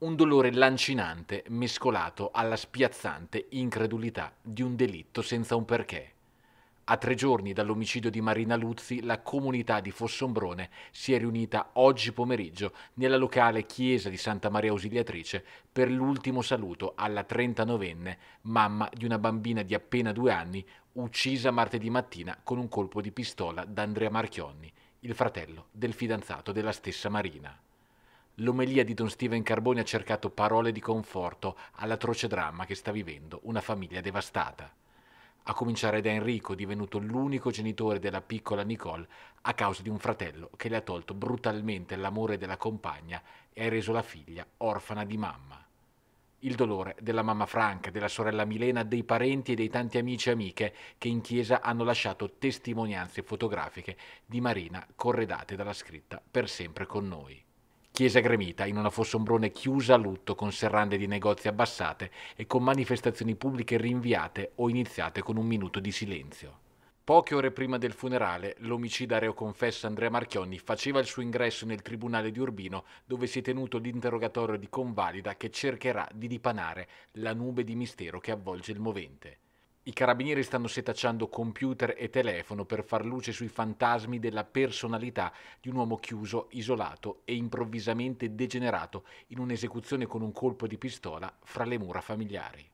un dolore lancinante mescolato alla spiazzante incredulità di un delitto senza un perché. A tre giorni dall'omicidio di Marina Luzzi, la comunità di Fossombrone si è riunita oggi pomeriggio nella locale chiesa di Santa Maria Ausiliatrice per l'ultimo saluto alla 39enne, mamma di una bambina di appena due anni, uccisa martedì mattina con un colpo di pistola da Andrea Marchionni, il fratello del fidanzato della stessa Marina. L'omelia di Don Steven Carboni ha cercato parole di conforto all'atroce dramma che sta vivendo una famiglia devastata. A cominciare da Enrico, divenuto l'unico genitore della piccola Nicole a causa di un fratello che le ha tolto brutalmente l'amore della compagna e ha reso la figlia orfana di mamma. Il dolore della mamma Franca, della sorella Milena, dei parenti e dei tanti amici e amiche che in chiesa hanno lasciato testimonianze fotografiche di Marina corredate dalla scritta Per sempre con noi. Chiesa gremita in una fossombrone chiusa a lutto con serrande di negozi abbassate e con manifestazioni pubbliche rinviate o iniziate con un minuto di silenzio. Poche ore prima del funerale, l'omicida reo confesso Andrea Marchionni faceva il suo ingresso nel tribunale di Urbino, dove si è tenuto l'interrogatorio di convalida che cercherà di dipanare la nube di mistero che avvolge il movente. I carabinieri stanno setacciando computer e telefono per far luce sui fantasmi della personalità di un uomo chiuso, isolato e improvvisamente degenerato in un'esecuzione con un colpo di pistola fra le mura familiari.